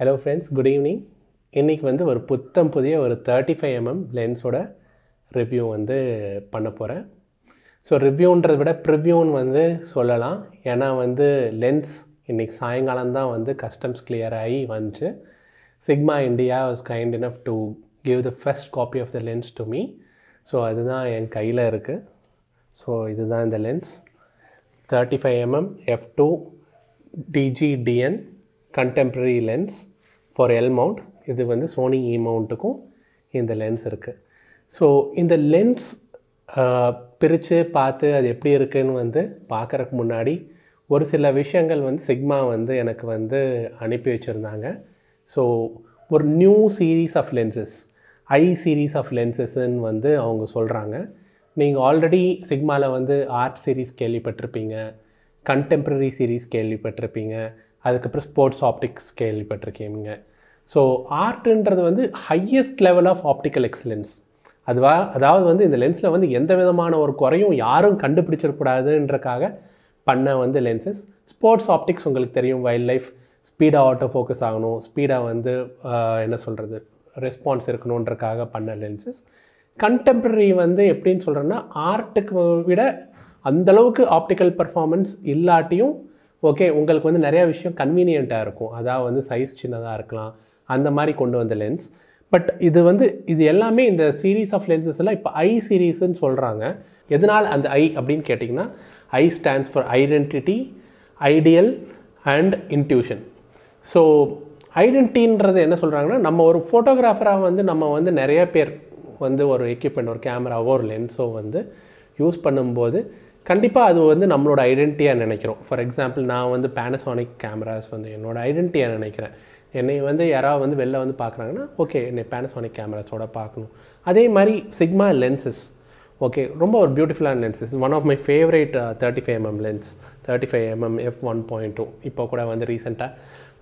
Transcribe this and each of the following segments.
Hello friends good evening இன்றைக்கி வந்து ஒரு புத்தம் புதிய ஒரு தேர்ட்டி ஃபைவ் எம்எம் லென்ஸோட ரிவ்யூ வந்து பண்ண போகிறேன் ஸோ ரிவ்யூன்றதை விட ப்ரிவ்யூன்னு வந்து சொல்லலாம் ஏன்னா வந்து லென்ஸ் இன்றைக்கி சாயங்காலம் தான் வந்து கஸ்டம்ஸ் கிளியர் ஆகி வந்துச்சு Sigma India was kind enough to give the first copy of the lens to me so அதுதான் என் கையில் இருக்குது ஸோ இதுதான் இந்த lens thirty five MM F two DG DN contemporary lens for L mount இது வந்து சோனி இ மவுண்ட்டுக்கும் இந்த லென்ஸ் இருக்குது ஸோ இந்த லென்ஸ் பிரித்து பார்த்து அது எப்படி இருக்குன்னு வந்து பார்க்குறக்கு முன்னாடி ஒரு சில விஷயங்கள் வந்து சிக்மா வந்து எனக்கு வந்து அனுப்பி வச்சுருந்தாங்க ஸோ ஒரு new series of lenses I series of லென்சஸ்ன்னு வந்து அவங்க சொல்கிறாங்க நீங்கள் ஆல்ரெடி சிக்மாவில் வந்து ஆர்ட் சீரீஸ் கேள்விப்பட்டிருப்பீங்க கண்டெம்ப்ரரி சீரீஸ் கேள்விப்பட்டிருப்பீங்க அதுக்கப்புறம் ஸ்போர்ட்ஸ் ஆப்டிக்ஸ் கேள்விப்பட்டிருக்கீங்க ஸோ ஆர்ட்டுன்றது வந்து highest level of optical excellence அதுவா அதாவது வந்து இந்த லென்ஸில் வந்து எந்த விதமான ஒரு குறையும் யாரும் கண்டுபிடிச்சிடக்கூடாதுன்றக்காக பண்ண வந்து லென்சஸ் ஸ்போர்ட்ஸ் ஆப்டிக்ஸ் உங்களுக்கு தெரியும் வைல்ட் லைஃப் ஸ்பீடாக ஆட்டோ ஃபோக்கஸ் ஆகணும் ஸ்பீடாக வந்து என்ன சொல்கிறது ரெஸ்பான்ஸ் இருக்கணுன்றக்காக பண்ண லென்சஸ் கண்டெம்ப்ரரி வந்து எப்படின்னு சொல்கிறேன்னா ஆர்ட்டுக்கு விட அந்தளவுக்கு ஆப்டிக்கல் பர்ஃபார்மன்ஸ் இல்லாட்டியும் ஓகே உங்களுக்கு வந்து நிறையா விஷயம் கன்வீனியண்ட்டாக இருக்கும் அதாவது வந்து சைஸ் சின்னதாக இருக்கலாம் அந்த மாதிரி கொண்டு வந்த லென்ஸ் பட் இது வந்து இது எல்லாமே இந்த சீரீஸ் ஆஃப் லென்சஸ் எல்லாம் இப்போ ஐ சீரீஸ்ன்னு சொல்கிறாங்க எதனால் அந்த ஐ அப்படின்னு கேட்டிங்கன்னா I stands for identity ideal and intuition so ஐடென்டின்றது என்ன சொல்கிறாங்கன்னா நம்ம ஒரு ஃபோட்டோகிராஃபராக வந்து நம்ம வந்து நிறைய பேர் வந்து ஒரு எக்யூப்மெண்ட் ஒரு கேமராவோ ஒரு லென்ஸோ வந்து யூஸ் பண்ணும்போது கண்டிப்பாக அது வந்து நம்மளோட ஐடென்டிட்டியாக நினைக்கிறோம் ஃபார் எக்ஸாம்பிள் நான் வந்து பேனசானிக் கேமராஸ் வந்து என்னோடய ஐடென்டிட்டியாக நினைக்கிறேன் என்னை வந்து யாராவது வந்து வெளில வந்து பார்க்குறாங்கன்னா ஓகே என்னை பேனசானிக் கேமராஸோட பார்க்கணும் அதே மாதிரி சிக்மா லென்சஸ் ஓகே ரொம்ப ஒரு பியூட்டிஃபுல்லான lenses one of my favourite thirty five MM lens thirty five MM F one point two இப்போ கூட வந்து ரீசெண்டாக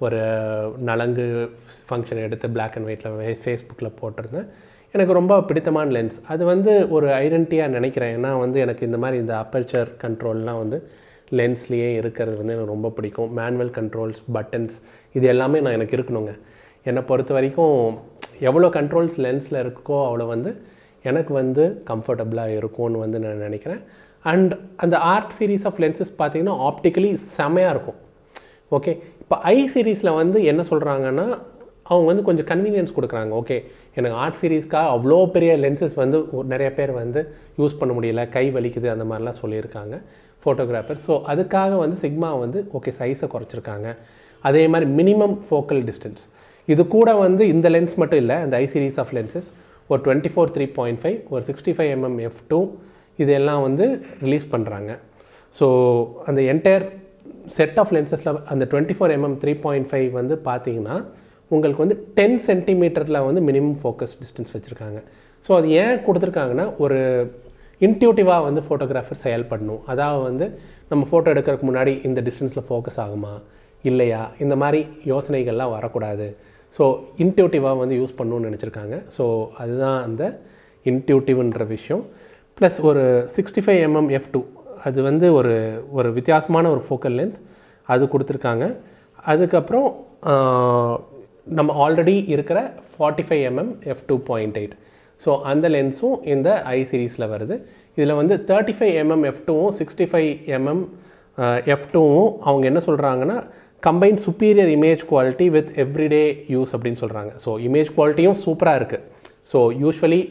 ஒரு uh, நலங்கு ஃபங்க்ஷன் எடுத்து பிளாக் அண்ட் ஒயிட்டில் ஃபேஸ்புக்கில் போட்டிருந்தேன் எனக்கு ரொம்ப பிடித்தமான லென்ஸ் அது வந்து ஒரு ஐடென்டிட்டியாக நினைக்கிறேன் ஏன்னா வந்து எனக்கு இந்த மாதிரி இந்த அப்பர்ச்சர் கண்ட்ரோல்லாம் வந்து லென்ஸ்லேயே இருக்கிறது வந்து எனக்கு ரொம்ப பிடிக்கும் மேனுவல் கண்ட்ரோல்ஸ் பட்டன்ஸ் இது எல்லாமே நான் எனக்கு இருக்கணுங்க என்னை பொறுத்த வரைக்கும் எவ்வளோ கண்ட்ரோல்ஸ் லென்ஸில் இருக்கோ அவ்வளோ வந்து எனக்கு வந்து கம்ஃபர்டபுளாக இருக்கும்னு வந்து நான் நினைக்கிறேன் அண்ட் அந்த ஆர்ட் சீரீஸ் ஆஃப் லென்சஸ் பார்த்திங்கன்னா ஆப்டிக்கலி செமையாக இருக்கும் ஓகே இப்போ ஐ சீரீஸில் வந்து என்ன சொல்கிறாங்கன்னா அவங்க வந்து கொஞ்சம் கன்வீனியன்ஸ் கொடுக்குறாங்க ஓகே எனக்கு ஆர்ட் சீரீஸ்க்காக அவ்வளோ பெரிய லென்சஸ் வந்து நிறைய பேர் வந்து யூஸ் பண்ண முடியல கை வலிக்குது அந்த மாதிரிலாம் சொல்லியிருக்காங்க ஃபோட்டோகிராஃபர் ஸோ அதுக்காக வந்து சிக்மா வந்து ஓகே சைஸை குறைச்சிருக்காங்க அதே மாதிரி மினிமம் ஃபோக்கல் டிஸ்டன்ஸ் இது கூட வந்து இந்த லென்ஸ் மட்டும் இல்லை இந்த ஐ சீரீஸ் ஆஃப் லென்சஸ் ஒரு twenty four three point five ஒரு sixty five MM F two இதெல்லாம் வந்து ரிலீஸ் பண்ணுறாங்க ஸோ அந்த என்டையர் செட் ஆஃப் லென்சஸில் அந்த twenty four MM three point five வந்து பார்த்தீங்கன்னா உங்களுக்கு வந்து டென் சென்டிமீட்டரில் வந்து மினிமம் ஃபோக்கஸ் டிஸ்டன்ஸ் வச்சுருக்காங்க ஸோ அது ஏன் கொடுத்துருக்காங்கன்னா ஒரு இன்ட்யூட்டிவாக வந்து ஃபோட்டோகிராஃபர் செயல்படணும் அதாவது வந்து நம்ம ஃபோட்டோ எடுக்கிறதுக்கு முன்னாடி இந்த டிஸ்டன்ஸில் ஃபோக்கஸ் ஆகுமா இல்லையா இந்த மாதிரி யோசனைகள்லாம் வரக்கூடாது ஸோ இன்ட்யூட்டிவாக வந்து யூஸ் பண்ணணும்னு நினச்சிருக்காங்க ஸோ அதுதான் அந்த இன்ட்யூட்டிவ்ன்ற விஷயம் ப்ளஸ் ஒரு sixty five MM F two அது வந்து ஒரு ஒரு வித்தியாசமான ஒரு ஃபோக்கல் லென்த் அது கொடுத்துருக்காங்க அதுக்கப்புறம் நம்ம ஆல்ரெடி இருக்கிற forty five MM F two point eight so அந்த லென்ஸும் இந்த ஐ சீரீஸில் வருது இதில் வந்து தேர்ட்டி ஃபைவ் எம்எம் எஃப் டூவும் சிக்ஸ்டி ஃபைவ் எம்எம் எஃப் டூவும் அவங்க என்ன சொல்கிறாங்கன்னா combine superior image quality with everyday use அப்படின்னு சொல்கிறாங்க ஸோ இமேஜ் குவாலிட்டியும் சூப்பராக இருக்குது ஸோ யூஸ்வலி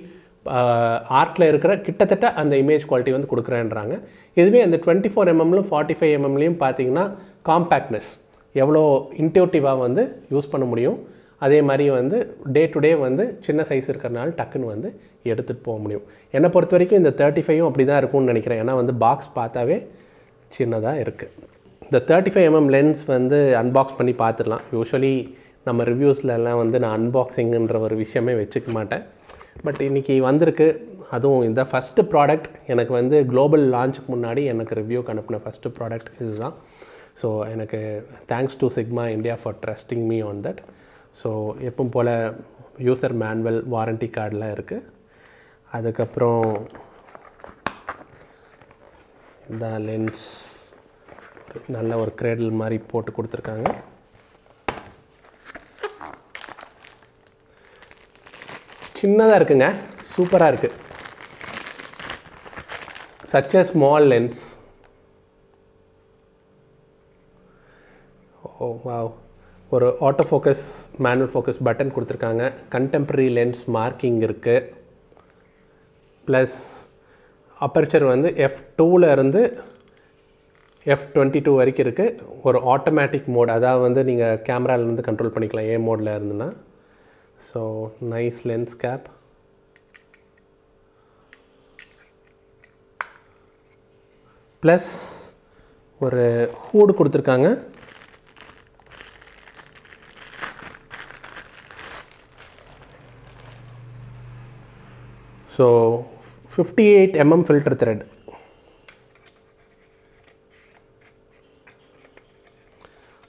ஆர்ட்டில் இருக்கிற கிட்டத்தட்ட அந்த இமேஜ் குவாலிட்டி வந்து கொடுக்குறேன்றாங்க இதுவே அந்த டுவெண்ட்டி ஃபோர் எம்எம்லையும் ஃபார்ட்டி ஃபைவ் எம்எம்லையும் பார்த்தீங்கன்னா காம்பேக்ட்னஸ் எவ்வளோ இன்டியூட்டிவாக வந்து யூஸ் பண்ண முடியும் அதே மாதிரி வந்து டே டு டே வந்து சின்ன சைஸ் இருக்கிறனால டக்குன்னு வந்து எடுத்துகிட்டு போக முடியும் என்னை பொறுத்த வரைக்கும் இந்த தேர்ட்டி ஃபைவும் அப்படி தான் இருக்கும்னு நினைக்கிறேன் ஏன்னா வந்து பாக்ஸ் பார்த்தாவே சின்னதாக இருக்குது இந்த தேர்ட்டி ஃபைவ் எம்எம் லென்ஸ் வந்து அன்பாக்ஸ் பண்ணி பார்த்துடலாம் யூஸ்வலி நம்ம ரிவ்யூஸ்லலாம் வந்து நான் அன்பாக்சிங்குன்ற ஒரு விஷயமே வச்சுக்க மாட்டேன் பட் இன்றைக்கி வந்திருக்கு அதுவும் இந்த ஃபஸ்ட்டு ப்ராடக்ட் எனக்கு வந்து குளோபல் லான்ச்சுக்கு முன்னாடி எனக்கு ரிவ்யூ அனுப்பின ஃபஸ்ட்டு ப்ராடக்ட் இதுதான் ஸோ எனக்கு thanks to Sigma India for trusting me on that so எப்பவும் போல் யூசர் மேனுவல் வாரண்ட்டி கார்டெலாம் இருக்குது அதுக்கப்புறம் இந்த லென்ஸ் நல்ல ஒரு கிரேடல் மாதிரி போட்டு கொடுத்துருக்காங்க சின்னதாக இருக்குங்க சூப்பராக இருக்குது சச் ஸ்மால் லென்ஸ் ஓ வா ஒரு auto focus manual focus button கொடுத்துருக்காங்க கண்டெம்பரரி லென்ஸ் மார்க்கிங் இருக்குது ப்ளஸ் அப்பர்ச்சர் வந்து எஃப் டூவில் இருந்து எஃப் டுவெண்ட்டி டூ வரைக்கும் இருக்குது ஒரு ஆட்டோமேட்டிக் மோட் அதாவது வந்து நீங்கள் கேமராலேருந்து கண்ட்ரோல் பண்ணிக்கலாம் ஏ மோடில் இருந்துன்னா so nice lens cap plus ஒரு ஹூடு கொடுத்துருக்காங்க So 58 mm filter thread.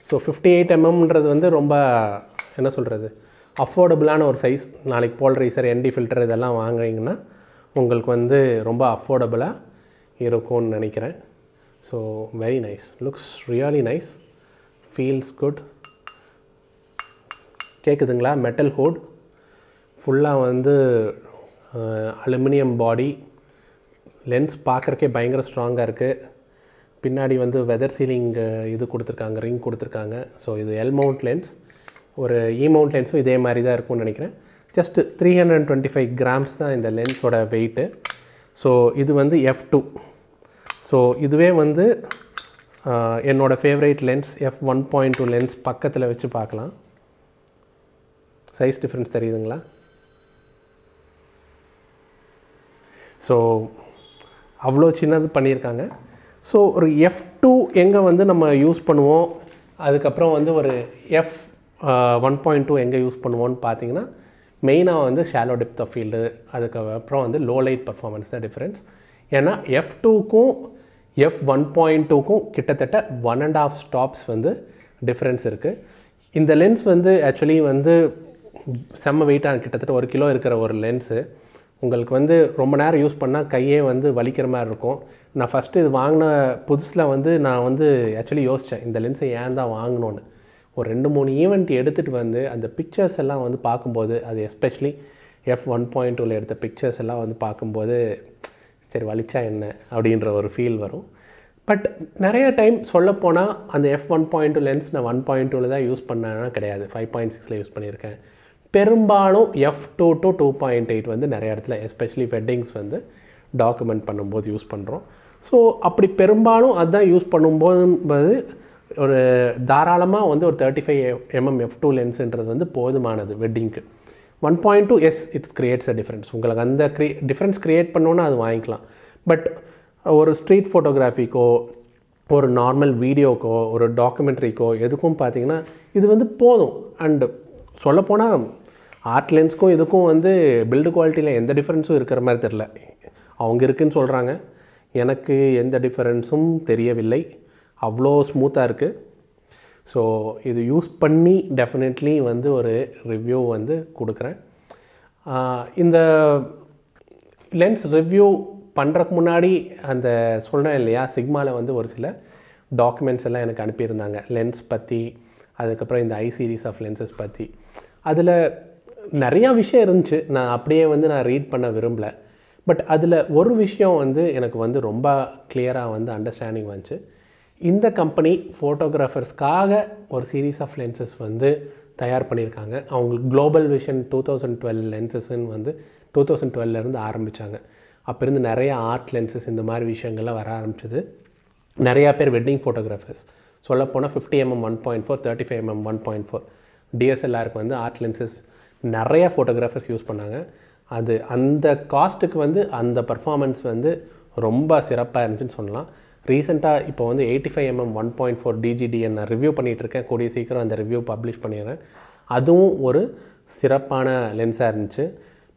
So fifty eight எம்எம்ன்றது வந்து ரொம்ப என்ன சொல்கிறது அஃபோர்டபுளான ஒரு சைஸ் நாளைக்கு போல்ரைசர் என்டி ஃபில்டர் இதெல்லாம் வாங்குறீங்கன்னா உங்களுக்கு வந்து ரொம்ப அஃபோர்டபுளாக இருக்கும்னு நினைக்கிறேன் so very nice looks really nice feels good கேட்குதுங்களா மெட்டல் ஹோட் ஃபுல்லாக வந்து அலுமினியம் பாடி லென்ஸ் பார்க்குறக்கே பயங்கர ஸ்ட்ராங்காக இருக்குது பின்னாடி வந்து வெதர் சீலிங் இது கொடுத்துருக்காங்க ரிங் கொடுத்துருக்காங்க ஸோ இது எல் மவுண்ட் லென்ஸ் ஒரு இ மவுண்ட் லென்ஸும் இதே மாதிரி தான் இருக்கும்னு நினைக்கிறேன் just three hundred twenty five grams தான் இந்த லென்ஸோட வெயிட்டு ஸோ இது வந்து எஃப் டூ ஸோ இதுவே வந்து என்னோடய favourite lens F one point two lens பக்கத்தில் வச்சு பார்க்கலாம் சைஸ் டிஃப்ரென்ஸ் தெரியுதுங்களா ஸோ அவ்வளோ சின்னது பண்ணியிருக்காங்க ஸோ ஒரு எஃப் டூ எங்கே வந்து நம்ம யூஸ் பண்ணுவோம் அதுக்கப்புறம் வந்து ஒரு எஃப் ஒன் பாயிண்ட் டூ எங்கே யூஸ் பண்ணுவோன்னு பார்த்தீங்கன்னா மெயினாக வந்து ஷாலோ டெப்த் ஆஃப் ஃபீல்டு அதுக்கப்புறம் வந்து லோ லைட் பர்ஃபார்மன்ஸ் தான் டிஃப்ரென்ஸ் ஏன்னா எஃப் டூக்கும் எஃப் ஒன் பாயிண்ட் டூக்கும் கிட்டத்தட்ட ஒன் அண்ட் ஆஃப் ஸ்டாப்ஸ் வந்து டிஃப்ரென்ஸ் இருக்குது இந்த லென்ஸ் வந்து ஆக்சுவலி வந்து செம்ம வெயிட்டாக கிட்டத்தட்ட ஒரு கிலோ இருக்கிற ஒரு லென்ஸு உங்களுக்கு வந்து ரொம்ப நேரம் யூஸ் பண்ணால் கையே வந்து வலிக்கிற மாதிரி இருக்கும் நான் ஃபஸ்ட்டு இது வாங்கின புதுசில் வந்து நான் வந்து ஆக்சுவலி யோசித்தேன் இந்த லென்ஸை ஏன் தான் வாங்கினோன்னு ஒரு ரெண்டு மூணு ஈவெண்ட் எடுத்துகிட்டு வந்து அந்த பிக்சர்ஸ் எல்லாம் வந்து பார்க்கும்போது அது எஸ்பெஷலி எஃப் ஒன் பாயிண்ட் டூவில் எடுத்த பிக்சர்ஸ் எல்லாம் வந்து பார்க்கும்போது சரி வலிச்சா என்ன அப்படின்ற ஒரு ஃபீல் வரும் பட் நிறைய டைம் சொல்லப்போனால் அந்த F one point two lens நான் ஒன் பாயிண்ட் டூவில் தான் யூஸ் பண்ணேன்னா கிடையாது ஃபைவ் பாயிண்ட் சிக்ஸில் யூஸ் பண்ணியிருக்கேன் பெரும்பாலும் F two to two point eight வந்து நிறைய இடத்துல எஸ்பெஷலி வெட்டிங்ஸ் வந்து டாக்குமெண்ட் பண்ணும்போது யூஸ் பண்ணுறோம் ஸோ அப்படி பெரும்பாலும் அதுதான் யூஸ் பண்ணும்போது ஒரு தாராளமாக வந்து ஒரு thirty five MM F two லென்ஸுன்றது வந்து போதுமானது வெட்டிங்க்கு one point two yes it's creates a difference உங்களுக்கு அந்த க்ரி டிஃப்ரென்ஸ் க்ரியேட் பண்ணோன்னா அது வாங்கிக்கலாம் பட் ஒரு ஸ்ட்ரீட் ஃபோட்டோகிராஃபிக்கோ ஒரு நார்மல் வீடியோக்கோ ஒரு டாக்குமெண்ட்ரிக்கோ எதுக்கும் பார்த்தீங்கன்னா இது வந்து போதும் அண்டு சொல்லப்போனால் ஆர்ட் லென்ஸ்க்கும் இதுக்கும் வந்து பில்டு குவாலிட்டியில் எந்த டிஃப்ரென்ஸும் இருக்கிற மாதிரி தெரில அவங்க இருக்குதுன்னு சொல்கிறாங்க எனக்கு எந்த டிஃப்ரென்ஸும் தெரியவில்லை அவ்வளோ ஸ்மூத்தாக இருக்குது ஸோ இது யூஸ் பண்ணி டெஃபினெட்லி வந்து ஒரு ரிவ்யூ வந்து கொடுக்குறேன் இந்த லென்ஸ் ரிவ்யூ பண்ணுறக்கு முன்னாடி அந்த சொன்னேன் இல்லையா சிக்மாவில் வந்து ஒரு சில டாக்குமெண்ட்ஸ் எல்லாம் எனக்கு அனுப்பியிருந்தாங்க லென்ஸ் பற்றி அதுக்கப்புறம் இந்த ஐ சீரீஸ் ஆஃப் லென்சஸ் பற்றி அதில் நிறையா விஷயம் இருந்துச்சு நான் அப்படியே வந்து நான் ரீட் பண்ண விரும்பலை பட் அதில் ஒரு விஷயம் வந்து எனக்கு வந்து ரொம்ப கிளியராக வந்து அண்டர்ஸ்டாண்டிங் வந்துச்சு இந்த கம்பெனி ஃபோட்டோகிராஃபர்ஸ்க்காக ஒரு சீரீஸ் ஆஃப் லென்சஸ் வந்து தயார் பண்ணியிருக்காங்க அவங்களுக்கு global vision two thousand twelve லென்சஸ்ன்னு வந்து டூ தௌசண்ட் டுவெல்லேருந்து ஆரம்பித்தாங்க இருந்து நிறைய ஆர்ட் லென்சஸ் இந்த மாதிரி விஷயங்கள்லாம் வர ஆரம்பிச்சிது நிறையா பேர் வெட்டிங் ஃபோட்டோகிராஃபர்ஸ் சொல்லப்போனால் fifty mm one point four thirty five mm one point four டிஎஸ்எல்ஆருக்கு வந்து ஆர்ட் லென்சஸ் நிறையா ஃபோட்டோகிராஃபர்ஸ் யூஸ் பண்ணாங்க அது அந்த காஸ்ட்டுக்கு வந்து அந்த பர்ஃபார்மன்ஸ் வந்து ரொம்ப சிறப்பாக இருந்துச்சுன்னு சொல்லலாம் ரீசெண்டாக இப்போ வந்து eighty five mm one point four DG DN நான் ரிவ்யூ பண்ணிகிட்ருக்கேன் கூடிய சீக்கிரம் அந்த ரிவ்யூ பப்ளிஷ் பண்ணிடுறேன் அதுவும் ஒரு சிறப்பான லென்ஸாக இருந்துச்சு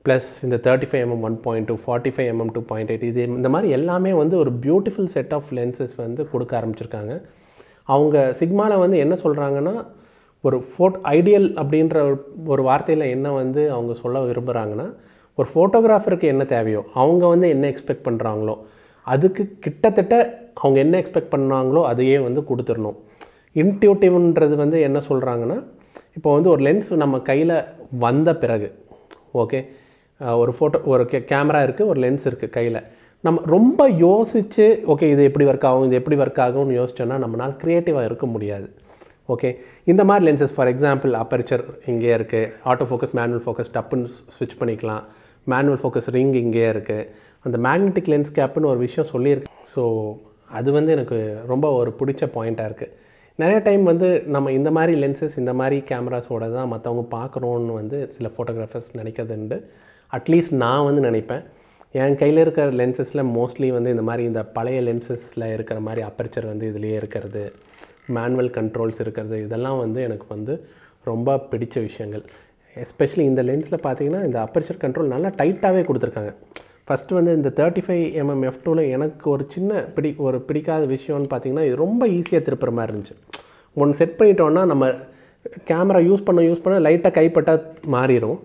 ப்ளஸ் இந்த thirty five mm one point two forty five mm two point eight இது இந்த மாதிரி எல்லாமே வந்து ஒரு பியூட்டிஃபுல் செட் ஆஃப் லென்சஸ் வந்து கொடுக்க ஆரம்பிச்சிருக்காங்க அவங்க சிக்மாவில் வந்து என்ன சொல்கிறாங்கன்னா ஒரு ஃபோட் ஐடியல் அப்படின்ற ஒரு வார்த்தையில் என்ன வந்து அவங்க சொல்ல விரும்புகிறாங்கன்னா ஒரு ஃபோட்டோகிராஃபருக்கு என்ன தேவையோ அவங்க வந்து என்ன எக்ஸ்பெக்ட் பண்ணுறாங்களோ அதுக்கு கிட்டத்தட்ட அவங்க என்ன எக்ஸ்பெக்ட் பண்ணாங்களோ அதையே வந்து கொடுத்துடணும் இன்ட்யூட்டிவ்ன்றது வந்து என்ன சொல்கிறாங்கன்னா இப்போ வந்து ஒரு லென்ஸ் நம்ம கையில் வந்த பிறகு ஓகே ஒரு ஃபோட்டோ ஒரு கே கேமரா இருக்குது ஒரு லென்ஸ் இருக்குது கையில் நம்ம ரொம்ப யோசித்து ஓகே இது எப்படி ஒர்க் ஆகும் இது எப்படி ஒர்க் ஆகும்னு யோசிச்சோன்னா நம்மளால் க்ரியேட்டிவாக இருக்க முடியாது ஓகே இந்த மாதிரி லென்சஸ் ஃபார் எக்ஸாம்பிள் அப்பர்ச்சர் இங்கே இருக்குது ஆட்டோ ஃபோக்கஸ் மேனுவல் ஃபோக்கஸ் டப்புன்னு ஸ்விட்ச் பண்ணிக்கலாம் மேனுவல் ஃபோக்கஸ் ரிங் இங்கே இருக்குது அந்த மேக்னெட்டிக் லென்ஸ் கேப்புன்னு ஒரு விஷயம் சொல்லியிருக்கு ஸோ அது வந்து எனக்கு ரொம்ப ஒரு பிடிச்ச பாயிண்ட்டாக இருக்குது நிறைய டைம் வந்து நம்ம இந்த மாதிரி லென்சஸ் இந்த மாதிரி கேமராஸோட தான் மற்றவங்க பார்க்குறோன்னு வந்து சில ஃபோட்டோகிராஃபர்ஸ் நினைக்கிறதுண்டு அட்லீஸ்ட் நான் வந்து நினைப்பேன் என் கையில் இருக்கிற லென்சஸில் மோஸ்ட்லி வந்து இந்த மாதிரி இந்த பழைய லென்சஸில் இருக்கிற மாதிரி அப்பர்ச்சர் வந்து இதுலேயே இருக்கிறது மேனுவல் கண்ட்ரோல்ஸ் இருக்கிறது இதெல்லாம் வந்து எனக்கு வந்து ரொம்ப பிடித்த விஷயங்கள் எஸ்பெஷலி இந்த லென்ஸில் பார்த்தீங்கன்னா இந்த அப்பர்ச்சர் கண்ட்ரோல் நல்லா டைட்டாகவே கொடுத்துருக்காங்க ஃபஸ்ட்டு வந்து இந்த தேர்ட்டி ஃபைவ் எம்எம் எஃப் டூவில் எனக்கு ஒரு சின்ன பிடி ஒரு பிடிக்காத விஷயம்னு பார்த்தீங்கன்னா இது ரொம்ப ஈஸியாக திருப்புற மாதிரி இருந்துச்சு ஒன்று செட் பண்ணிட்டோன்னா நம்ம கேமரா யூஸ் பண்ண யூஸ் பண்ண லைட்டாக கைப்பட்டால் மாறிடும்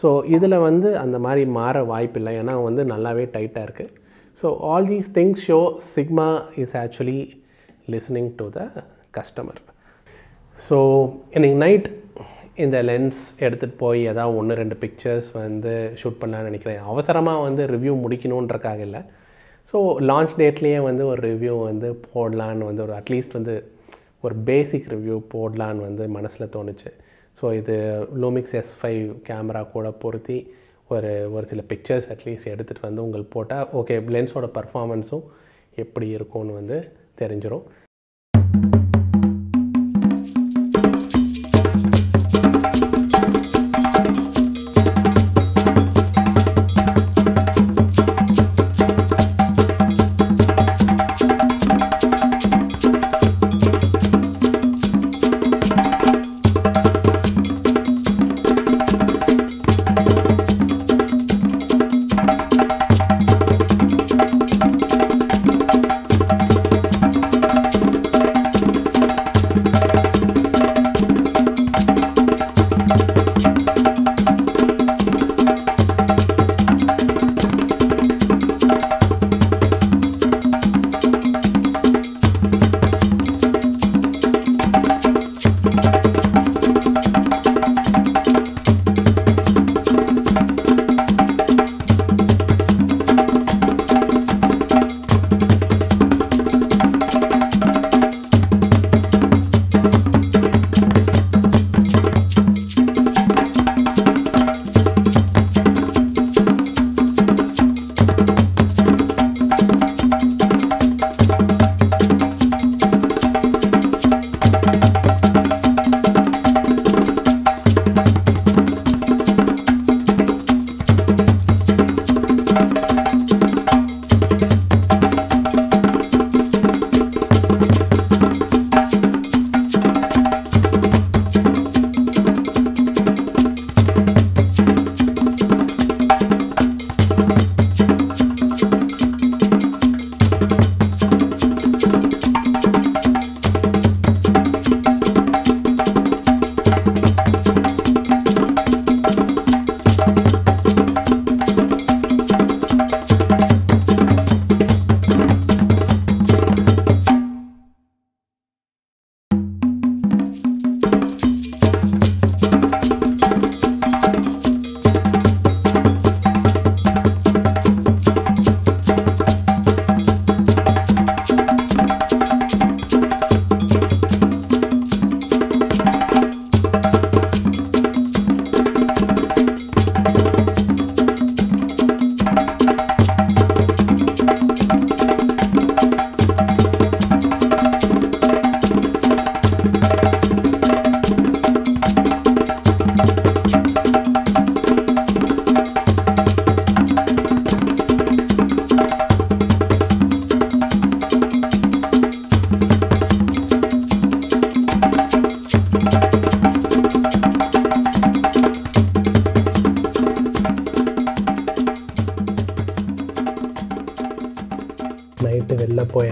ஸோ இதில் வந்து அந்த மாதிரி மாற வாய்ப்பில்லை ஏன்னா வந்து நல்லாவே டைட்டாக இருக்குது so all these things so Sigma is actually listening to the customer so இன்றைக்கி நைட் இந்த லென்ஸ் எடுத்துகிட்டு போய் ஏதாவது ஒன்று ரெண்டு பிக்சர்ஸ் வந்து ஷூட் பண்ணலான்னு நினைக்கிறேன் அவசரமாக வந்து ரிவ்யூ முடிக்கணுன்றக்காக இல்லை ஸோ லான்ச் டேட்லேயே வந்து ஒரு ரிவ்யூ வந்து போடலான்னு வந்து ஒரு அட்லீஸ்ட் வந்து ஒரு பேசிக் ரிவ்யூ போடலான்னு வந்து மனசில் தோணுச்சு ஸோ இது லூமிக்ஸ் எஸ் ஃபைவ் கேமரா கூட பொருத்தி ஒரு ஒரு சில பிக்சர்ஸ் அட்லீஸ்ட் எடுத்துகிட்டு வந்து உங்களுக்கு போட்டால் ஓகே லென்ஸோட பர்ஃபாமன்ஸும் எப்படி இருக்கும்னு வந்து தெரிஞ்சிடும்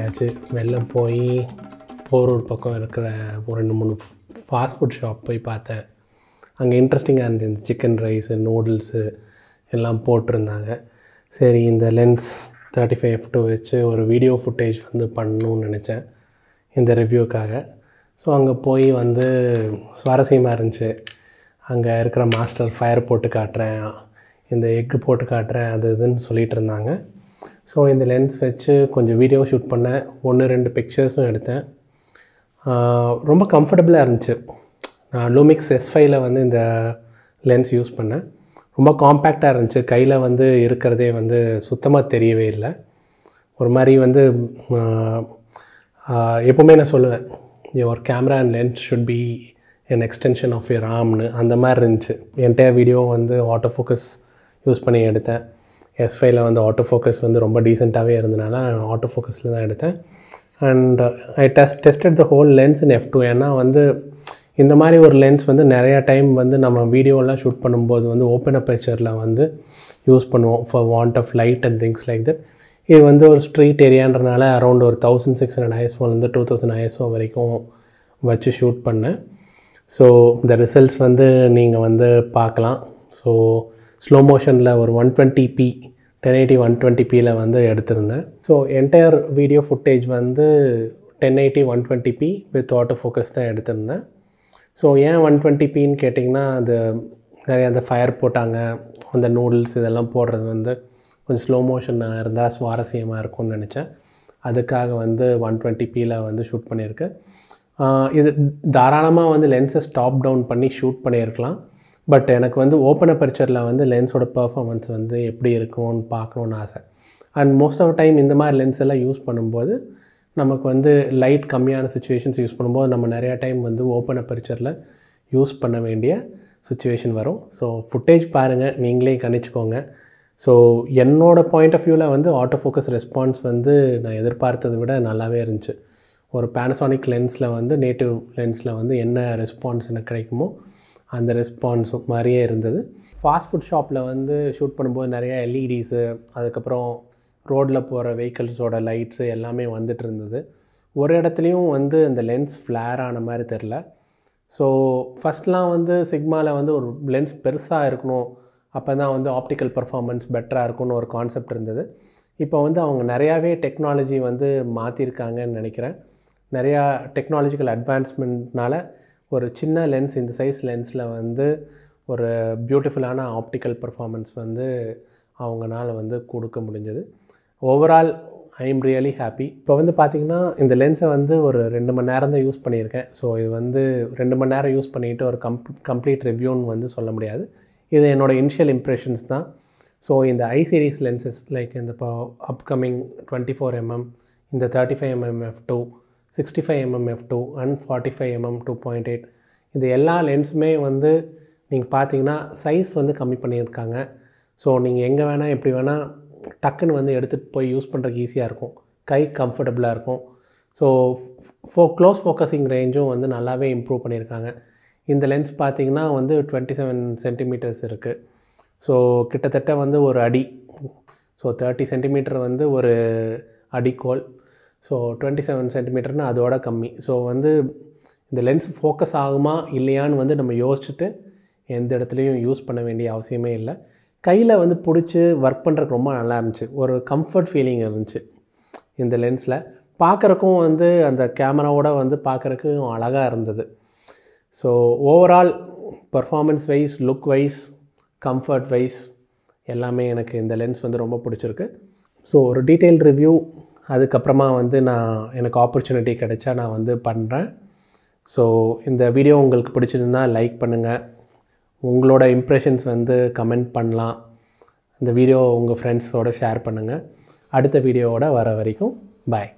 ஆச்சு வெளில போய் போரூர் பக்கம் இருக்கிற ஒரு ரெண்டு மூணு ஃபாஸ்ட் ஃபுட் ஷாப் போய் பார்த்தேன் அங்கே இன்ட்ரெஸ்டிங்காக இருந்துச்சு இந்த சிக்கன் ரைஸு நூடுல்ஸு எல்லாம் போட்டிருந்தாங்க சரி இந்த lens thirty five F two வச்சு ஒரு வீடியோ ஃபுட்டேஜ் வந்து பண்ணணும்னு நினச்சேன் இந்த ரிவ்யூக்காக ஸோ அங்கே போய் வந்து சுவாரஸ்யமாக இருந்துச்சு அங்கே இருக்கிற மாஸ்டர் ஃபயர் போட்டு காட்டுறேன் இந்த எக்கு போட்டு காட்டுறேன் அது இதுன்னு சொல்லிகிட்டு இருந்தாங்க ஸோ இந்த லென்ஸ் வச்சு கொஞ்சம் வீடியோ ஷூட் பண்ணேன் ஒன்று ரெண்டு பிக்சர்ஸும் எடுத்தேன் ரொம்ப கம்ஃபர்டபுளாக இருந்துச்சு நான் லூமிக்ஸ் எஸ் ஃபைவ்ல வந்து இந்த லென்ஸ் யூஸ் பண்ணேன் ரொம்ப காம்பேக்டாக இருந்துச்சு கையில் வந்து இருக்கிறதே வந்து சுத்தமாக தெரியவே இல்லை ஒரு மாதிரி வந்து எப்போவுமே நான் சொல்லுவேன் your camera and lens should be an extension of your ஆம்னு அந்த மாதிரி இருந்துச்சு என்கிட்ட வீடியோ வந்து ஆட்டோ ஃபோக்கஸ் யூஸ் பண்ணி எடுத்தேன் எஸ் ஃபைவ்ல வந்து ஆட்டோ ஃபோக்கஸ் வந்து ரொம்ப டீசெண்டாகவே இருந்தனால நான் ஆட்டோ ஃபோக்கஸில் தான் எடுத்தேன் and I test tested the whole lens in F two ஏன்னா வந்து இந்த மாதிரி ஒரு லென்ஸ் வந்து நிறையா டைம் வந்து நம்ம வீடியோலாம் ஷூட் பண்ணும்போது வந்து ஓப்பன் அப்பர்ச்சரில் வந்து யூஸ் பண்ணுவோம் for want of light and things like that இது வந்து ஒரு ஸ்ட்ரீட் ஏரியான்றனால அரௌண்ட் ஒரு தௌசண்ட் சிக்ஸ் ஹண்ட்ரட் ஐஎஸ்ஃபோன்லேருந்து டூ தௌசண்ட் ஐஎஸ்ஓ வரைக்கும் வச்சு ஷூட் பண்ணேன் ஸோ இந்த ரிசல்ட்ஸ் வந்து நீங்கள் வந்து பார்க்கலாம் ஸோ ஸ்லோ மோஷனில் ஒரு one twenty p ten eighty one twenty பியில் வந்து எடுத்திருந்தேன் ஸோ என்டையர் வீடியோ ஃபுட்டேஜ் வந்து ten eighty one twenty p with auto focus தான் எடுத்திருந்தேன் ஸோ ஏன் ஒன் டுவெண்ட்டி பின்னு கேட்டிங்கன்னா அது நிறைய அந்த ஃபயர் போட்டாங்க அந்த நூடுல்ஸ் இதெல்லாம் போடுறது வந்து கொஞ்சம் ஸ்லோ மோஷனாக இருந்தால் சுவாரஸ்யமாக இருக்கும்னு நினச்சேன் அதுக்காக வந்து ஒன் டுவெண்ட்டி பியில் வந்து ஷூட் பண்ணியிருக்கு இது தாராளமாக வந்து லென்ஸை ஸ்டாப் டவுன் பண்ணி ஷூட் பண்ணியிருக்கலாம் பட் எனக்கு வந்து ஓப்பன் அப்பர்ச்சரில் வந்து லென்ஸோட பர்ஃபாமன்ஸ் வந்து எப்படி இருக்கும்னு பார்க்கணுன்னு ஆசை அண்ட் மோஸ்ட் ஆஃப் டைம் இந்த மாதிரி லென்ஸ் எல்லாம் யூஸ் பண்ணும்போது நமக்கு வந்து லைட் கம்மியான சுச்சுவேஷன்ஸ் யூஸ் பண்ணும்போது நம்ம நிறையா டைம் வந்து ஓப்பன் அப்பர்ச்சரில் யூஸ் பண்ண வேண்டிய சுச்சுவேஷன் வரும் ஸோ ஃபுட்டேஜ் பாருங்கள் நீங்களே கணிச்சிக்கோங்க ஸோ என்னோடய பாயிண்ட் ஆஃப் வியூவில் வந்து ஆட்டோ ஃபோக்கஸ் ரெஸ்பான்ஸ் வந்து நான் எதிர்பார்த்ததை விட நல்லாவே இருந்துச்சு ஒரு பேனசானிக் லென்ஸில் வந்து நேட்டிவ் லென்ஸில் வந்து என்ன ரெஸ்பான்ஸ் எனக்கு கிடைக்குமோ அந்த ரெஸ்பான்ஸ் மாதிரியே இருந்தது ஃபாஸ்ட் ஃபுட் ஷாப்பில் வந்து ஷூட் பண்ணும்போது நிறைய எல்இடிஸு e அதுக்கப்புறம் ரோட்டில் போகிற வெஹிக்கிள்ஸோட லைட்ஸு எல்லாமே வந்துட்டு இருந்தது ஒரு இடத்துலையும் வந்து இந்த லென்ஸ் ஃப்ளேர் ஆன மாதிரி தெரில ஸோ ஃபஸ்ட்லாம் வந்து சிக்மாவில் வந்து ஒரு லென்ஸ் பெருசாக இருக்கணும் அப்போ தான் வந்து ஆப்டிக்கல் பர்ஃபார்மன்ஸ் பெட்டராக இருக்கும்னு ஒரு கான்செப்ட் இருந்தது இப்போ வந்து அவங்க நிறையாவே டெக்னாலஜி வந்து மாற்றிருக்காங்கன்னு நினைக்கிறேன் நிறையா டெக்னாலஜிக்கல் அட்வான்ஸ்மெண்ட்னால் ஒரு சின்ன லென்ஸ் இந்த சைஸ் லென்ஸில் வந்து ஒரு பியூட்டிஃபுல்லான ஆப்டிக்கல் பர்ஃபார்மன்ஸ் வந்து அவங்களால வந்து கொடுக்க முடிஞ்சது overall I am really happy இப்போ வந்து பார்த்திங்கன்னா இந்த லென்ஸை வந்து ஒரு ரெண்டு மணி நேரம் தான் யூஸ் பண்ணியிருக்கேன் ஸோ இது வந்து ரெண்டு மணி நேரம் யூஸ் பண்ணிவிட்டு ஒரு கம்ப் கம்ப்ளீட் ரிவ்யூன்னு வந்து சொல்ல முடியாது இது என்னோட இனிஷியல் இம்ப்ரெஷன்ஸ் தான் ஸோ இந்த ஐ சீரீஸ் லென்சஸ் லைக் இந்த இப்போ அப்கமிங் டுவெண்ட்டி ஃபோர் எம்எம் இந்த thirty five MM F two sixty five MM F two and forty five mm two point eight இது எல்லா லென்ஸுமே வந்து நீங்கள் பார்த்தீங்கன்னா சைஸ் வந்து கம்மி பண்ணியிருக்காங்க ஸோ நீங்கள் எங்கே வேணால் எப்படி வேணால் டக்குன்னு வந்து எடுத்துகிட்டு போய் யூஸ் பண்ணுறதுக்கு ஈஸியாக இருக்கும் கை கம்ஃபர்டபுளாக இருக்கும் ஸோ ஃபோ க்ளோஸ் ஃபோக்கஸிங் ரேஞ்சும் வந்து நல்லாவே இம்ப்ரூவ் பண்ணியிருக்காங்க இந்த லென்ஸ் பார்த்திங்கன்னா வந்து டுவெண்ட்டி செவன் சென்டிமீட்டர்ஸ் இருக்குது ஸோ கிட்டத்தட்ட வந்து ஒரு அடி ஸோ தேர்ட்டி சென்டிமீட்டர் வந்து ஒரு அடிக்கோல் ஸோ டுவெண்ட்டி செவன் சென்டிமீட்டர்னால் அதோட கம்மி ஸோ வந்து இந்த லென்ஸ் ஃபோக்கஸ் ஆகுமா இல்லையான்னு வந்து நம்ம யோசிச்சுட்டு எந்த இடத்துலையும் யூஸ் பண்ண வேண்டிய அவசியமே இல்லை கையில் வந்து பிடிச்சி ஒர்க் பண்ணுறதுக்கு ரொம்ப நல்லா இருந்துச்சு ஒரு கம்ஃபர்ட் ஃபீலிங் இருந்துச்சு இந்த லென்ஸில் பார்க்குறக்கும் வந்து அந்த கேமராவோட வந்து பார்க்குறக்கும் அழகாக இருந்தது so overall performance wise look wise comfort wise எல்லாமே எனக்கு இந்த லென்ஸ் வந்து ரொம்ப பிடிச்சிருக்கு ஸோ ஒரு டீட்டெயில் ரிவ்யூ அதுக்கப்புறமா வந்து நான் எனக்கு ஆப்பர்ச்சுனிட்டி கிடைச்சா நான் வந்து பண்ணுறேன் ஸோ இந்த வீடியோ உங்களுக்கு பிடிச்சிருந்தா லைக் பண்ணுங்கள் உங்களோட இம்ப்ரெஷன்ஸ் வந்து கமெண்ட் பண்ணலாம் இந்த வீடியோ உங்கள் ஃப்ரெண்ட்ஸோடு ஷேர் பண்ணுங்கள் அடுத்த வீடியோவோட வர வரைக்கும் பாய்